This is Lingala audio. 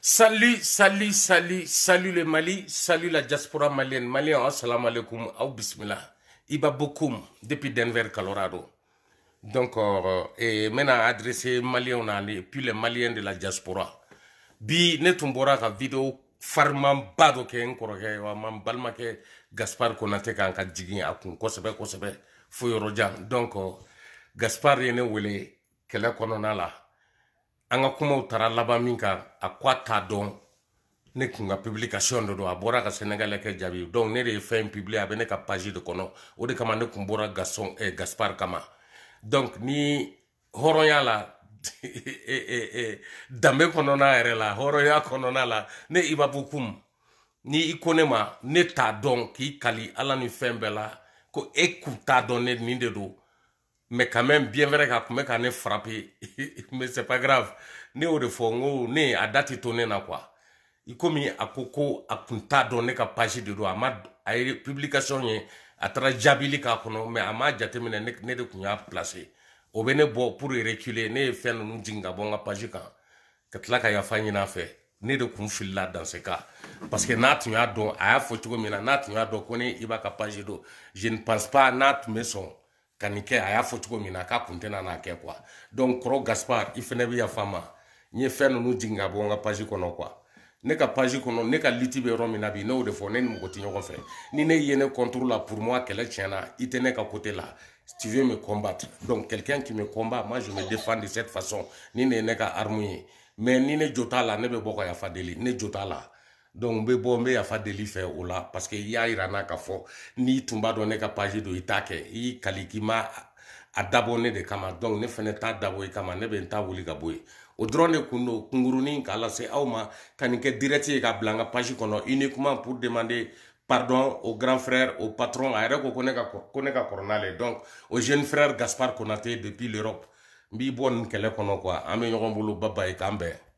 Salut, salut, salut, salut le Mali, salut la diaspora malienne. Malien, assalamu alaikum, au bismillah. Iba beaucoup depuis Denver, Colorado. Donc, euh, et maintenant, adressé Maliens, et puis les Maliens de la diaspora. Bi, netumbora ka vidéo farmanba dɔ encore n wa ma n balimakɛ gaspar konate kan ka jigin a kun kosɛbɛ kosɛbɛ fo donc gaspar ye ne wele kɛlɛ kɔnɔna an ka kumaw taara laban min kan a ko a t'a dɔn ne kun ka publication dɔ don a bɔra ka senegalɛ kɛ jaabi donc ne de ye fɛn publie a bɛ ne ka page de kɔnɔ o de kama ne kun bɔra gaston eh, gaspard kama donc ni hɔrɔnya la eh, eh, eh, danbe kɔnɔna yɛrɛ la hɔrɔnya kɔnɔna la ne ibabukum ni i ko ne ma ne t'a dɔn k'i kali ala ni fɛn bɛɛ la ko e kun t'a dɔn ne nin de don mais quand même bien vrai qu'après tun bɛ frappé mais c'est pas grave ni au de fɔ ni à date a na quoi i komi a coco à a kun t'a ka page de don a ma publication ye a taara jaabili k'a mais a m'a jateminɛ ne ne de kun y'a placé au bénin pour reculer ne faire fɛn ninnu bon à page kan ka tila ka yafa ɲini a ne de kun filila dans ce cas parce que nat tun y'a dɔn a faut fɔ cogo min na n'a tun ko ne iba b'a ka page de je ne pense pas nat mais son ka nin kɛ a y'a fɔ cogo min na k'a kun tɛna n'a kɛ kuwa donc kɔrɔ gaspar i fɛnɛ bi yafa ma n ye fɛn nunu jigin ka bɔ n ka paji kɔnɔ kuwa ne ka paji kɔnɔ ne ka liti bɛ yɔrɔ min na bi ne y'o de fɔ ne ni mɔgɔ tɛ ɲɔgɔn fɛ ni ne ye ne contre la pour moi kɛlɛ tiɲɛna i tɛ ne ka côté la tu veux me combattre donc quelqu'un qui me combat moi je me défends de cette façon ni ne ye ne ka arme ye mais ni ne jo t'a la ne bɛ bɔ ka yafa deli ne jo t'a la donc n bɛ bɔ n bɛ yafa deli fɛ o la parce que i y'a yira n na k'a fɔ n'i tun b'a dɔn ne ka paji don i t'a kɛ i y'i kali k'i ma a dabɔ ne de kama donc ne fɛnɛ t'a dabɔ i kama ne bɛ n ta wuli ka bɔ yen o dɔrɔn de kun don kunkurunin k'a lase aw ma ka nin kɛ direct ye ka bila n ka paji kɔnɔ uniquement pour demander pardon au grand frère au patron a yɛrɛ ko ko ne ka ko ne ka kɔrɔ n'ale donc au jeune frère gaspard konate depuis l'europe n b'i bɔ nin kɛlɛ kɔnɔ quoi an bɛ ɲɔgɔn bolo baba ye k'an bɛn